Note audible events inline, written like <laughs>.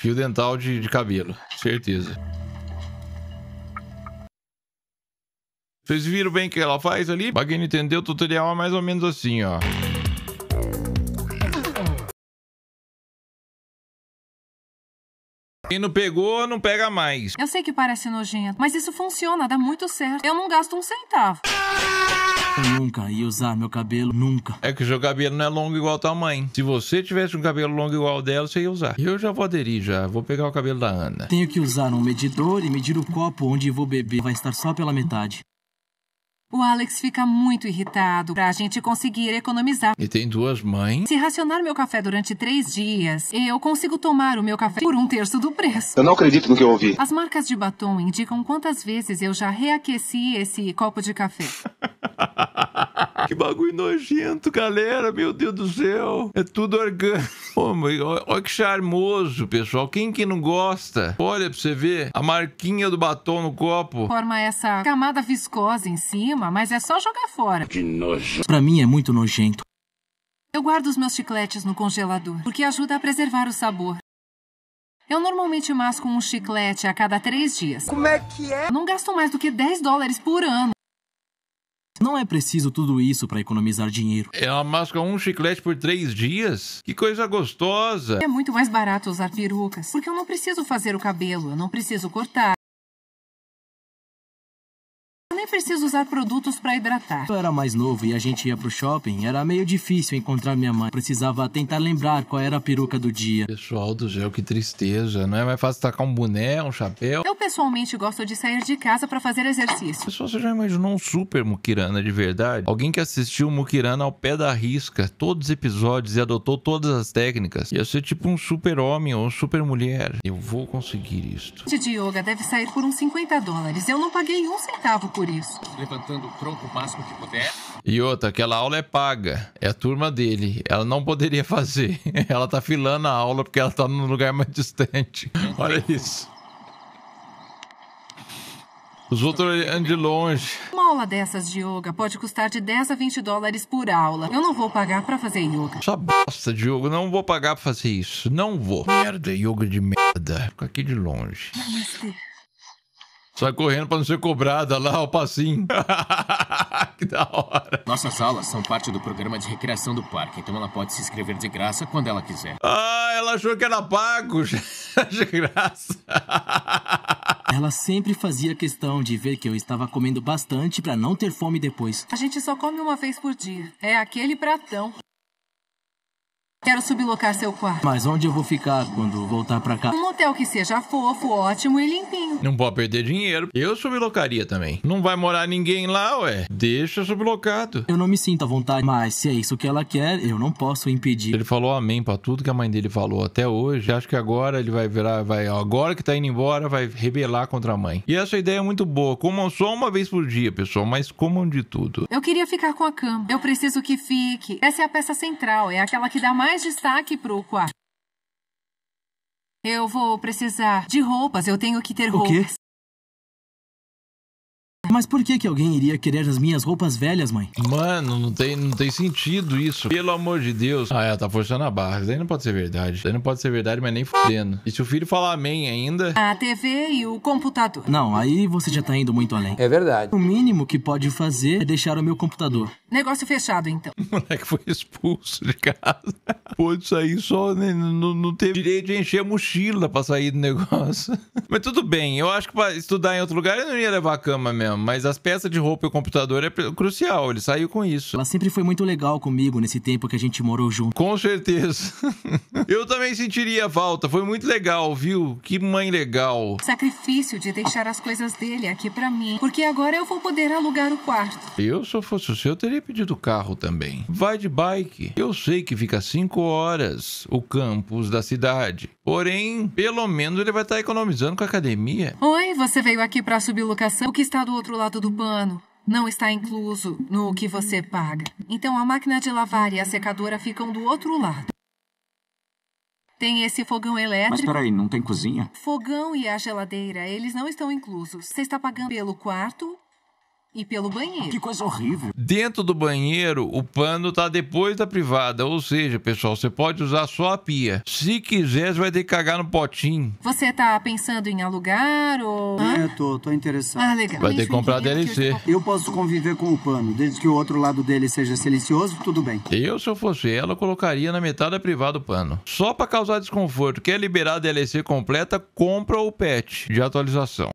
Fio dental de, de cabelo, certeza. Vocês viram bem o que ela faz ali? Pra quem não entendeu, o tutorial é mais ou menos assim, ó. Quem não pegou, não pega mais. Eu sei que parece nojento, mas isso funciona, dá muito certo. Eu não gasto um centavo. Eu nunca ia usar meu cabelo, nunca. É que o seu cabelo não é longo igual a tua mãe. Se você tivesse um cabelo longo igual ao dela, você ia usar. Eu já vou aderir já, vou pegar o cabelo da Ana. Tenho que usar um medidor e medir o copo onde vou beber. Vai estar só pela metade. O Alex fica muito irritado pra gente conseguir economizar. E tem duas mães. Se racionar meu café durante três dias, eu consigo tomar o meu café por um terço do preço. Eu não acredito no que eu ouvi. As marcas de batom indicam quantas vezes eu já reaqueci esse copo de café. <laughs> que bagulho nojento, galera. Meu Deus do céu. É tudo orgânico. <laughs> Pô, olha que charmoso, pessoal. Quem que não gosta? Olha pra você ver a marquinha do batom no copo. Forma essa camada viscosa em cima, mas é só jogar fora. Que nojo. Pra mim é muito nojento. Eu guardo os meus chicletes no congelador, porque ajuda a preservar o sabor. Eu normalmente masco um chiclete a cada três dias. Como é que é? Não gasto mais do que 10 dólares por ano. Não é preciso tudo isso para economizar dinheiro. Ela é masca um chiclete por três dias? Que coisa gostosa! É muito mais barato usar perucas, porque eu não preciso fazer o cabelo, eu não preciso cortar preciso usar produtos para hidratar. Eu era mais novo e a gente ia pro shopping, era meio difícil encontrar minha mãe. Precisava tentar lembrar qual era a peruca do dia. Pessoal do gel, que tristeza. Não é mais fácil tacar um boné, um chapéu? Eu pessoalmente gosto de sair de casa para fazer exercício. Pessoal, você já imaginou um super Mukirana de verdade? Alguém que assistiu Mukirana ao pé da risca, todos os episódios e adotou todas as técnicas. Ia ser tipo um super-homem ou super-mulher. Eu vou conseguir isto. De yoga deve sair por uns 50 dólares. Eu não paguei um centavo por isso nariz, levantando o tronco o máximo que puder. E outra, aquela aula é paga. É a turma dele. Ela não poderia fazer. <laughs> Ela tá filando a aula porque ela tá num lugar mais distante. Olha isso. Os outros andam de longe. Uma aula dessas de yoga pode custar de 10 a 20 dólares por aula. Eu não vou pagar para fazer yoga. Essa bosta de yoga, não vou pagar pra fazer isso. Não vou. Merda, yoga de merda. Fica aqui de longe. Namastê. Sai correndo para não ser cobrada lá, o passinho. <laughs> que da hora. Nossas aulas são parte do programa de recreação do parque, então ela pode se inscrever de graça quando ela quiser. Ah, ela achou que era pago. <laughs> de graça. Ela sempre fazia questão de ver que eu estava comendo bastante para não ter fome depois. A gente só come uma vez por dia. É aquele pratão. Quero sublocar seu quarto. Mas onde eu vou ficar quando voltar para cá? Um hotel que seja fofo, ótimo e limpinho. Não pode perder dinheiro. Eu sublocaria também. Não vai morar ninguém lá, ué. Deixa sublocado. Eu não me sinto à vontade, mas se é isso que ela quer, eu não posso impedir. Ele falou amém para tudo que a mãe dele falou até hoje. Acho que agora ele vai virar, vai agora que tá indo embora, vai rebelar contra a mãe. E essa ideia é muito boa. Comam só uma vez por dia, pessoal, mas comam de tudo. Eu queria ficar com a cama. Eu preciso que fique. Essa é a peça central, é aquela que dá mais mais destaque para o quarto. Eu vou precisar de roupas, eu tenho que ter o roupas. Quê? Mas por que que alguém iria querer as minhas roupas velhas, mãe? Mano, não tem, não tem sentido isso. Pelo amor de Deus. Ah, ela é, tá forçando a barra. Isso aí não pode ser verdade. Isso aí não pode ser verdade, mas nem fudendo. E se o filho falar amém ainda? A TV e o computador. Não, aí você já tá indo muito além. É verdade. O mínimo que pode fazer é deixar o meu computador. Negócio fechado, então. <laughs> O moleque foi expulso de casa. <laughs> Pôde sair só, né? não, não teve direito de encher a mochila pra sair do negócio. <laughs> Mas tudo bem, eu acho que pra estudar em outro lugar eu não ia levar a cama mesmo mas as peças de roupa e o computador é crucial, ele saiu com isso. Ela sempre foi muito legal comigo nesse tempo que a gente morou junto. Com certeza. <laughs> Eu também sentiria falta, foi muito legal, viu? Que mãe legal. Sacrifício de deixar as coisas dele aqui para mim, porque agora eu vou poder alugar o quarto. Eu, se eu fosse o seu, teria pedido carro também. Vai de bike. Eu sei que fica cinco horas o campus da cidade. Porém, pelo menos ele vai estar economizando com a academia. Oi, você veio aqui para sublocação? O que está do outro outro lado do pano. Não está incluso no que você paga. Então a máquina de lavar e a secadora ficam do outro lado. Tem esse fogão elétrico. Mas peraí, não tem cozinha? Fogão e a geladeira, eles não estão inclusos. Você está pagando pelo quarto e pelo banheiro. Que coisa horrível. Dentro do banheiro, o pano tá depois da privada. Ou seja, pessoal, você pode usar só a pia. Se quiser, você vai ter que cagar no potinho. Você tá pensando em alugar ou. É, tô, tô interessado. Ah, legal. Vai ter que comprar DLC. Eu posso conviver com o pano, desde que o outro lado dele seja silencioso, tudo bem. Eu, se eu fosse ela, colocaria na metade da privada o pano. Só para causar desconforto. Quer liberar a DLC completa? Compra o patch de atualização.